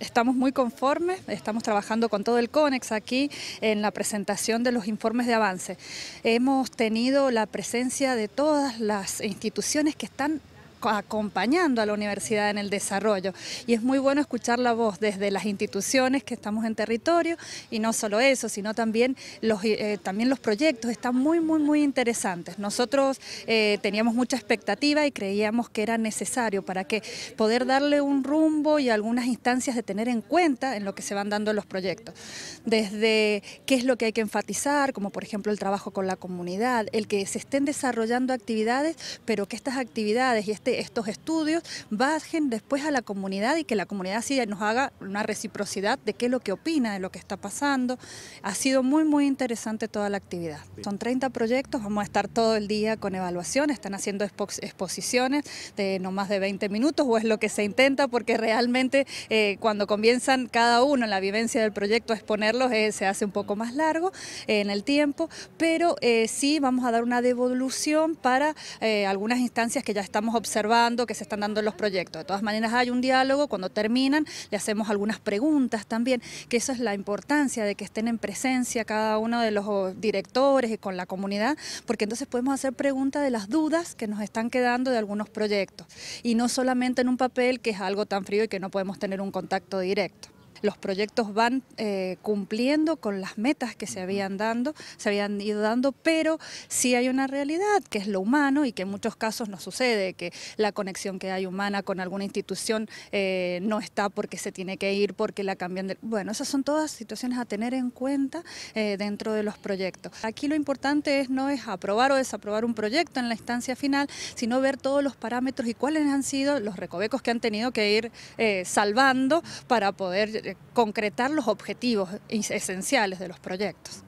Estamos muy conformes, estamos trabajando con todo el CONEX aquí en la presentación de los informes de avance. Hemos tenido la presencia de todas las instituciones que están acompañando a la universidad en el desarrollo. Y es muy bueno escuchar la voz desde las instituciones que estamos en territorio y no solo eso, sino también los, eh, también los proyectos están muy, muy, muy interesantes. Nosotros eh, teníamos mucha expectativa y creíamos que era necesario para que poder darle un rumbo y algunas instancias de tener en cuenta en lo que se van dando los proyectos. Desde qué es lo que hay que enfatizar, como por ejemplo el trabajo con la comunidad, el que se estén desarrollando actividades, pero que estas actividades y estas estos estudios bajen después a la comunidad y que la comunidad sí nos haga una reciprocidad de qué es lo que opina, de lo que está pasando. Ha sido muy, muy interesante toda la actividad. Son 30 proyectos, vamos a estar todo el día con evaluación, están haciendo exposiciones de no más de 20 minutos o es lo que se intenta porque realmente eh, cuando comienzan cada uno en la vivencia del proyecto a exponerlos eh, se hace un poco más largo eh, en el tiempo, pero sí vamos a dar una devolución para algunas instancias que ya estamos observando observando que se están dando los proyectos. De todas maneras hay un diálogo, cuando terminan le hacemos algunas preguntas también, que eso es la importancia de que estén en presencia cada uno de los oh, directores y con la comunidad, porque entonces podemos hacer preguntas de las dudas que nos están quedando de algunos proyectos y no solamente en un papel que es algo tan frío y que no podemos tener un contacto directo. Los proyectos van eh, cumpliendo con las metas que se habían, dando, se habían ido dando, pero sí hay una realidad que es lo humano y que en muchos casos no sucede, que la conexión que hay humana con alguna institución eh, no está porque se tiene que ir, porque la cambian. De... Bueno, esas son todas situaciones a tener en cuenta eh, dentro de los proyectos. Aquí lo importante es no es aprobar o desaprobar un proyecto en la instancia final, sino ver todos los parámetros y cuáles han sido los recovecos que han tenido que ir salvando para poder concretar los objetivos esenciales de los proyectos.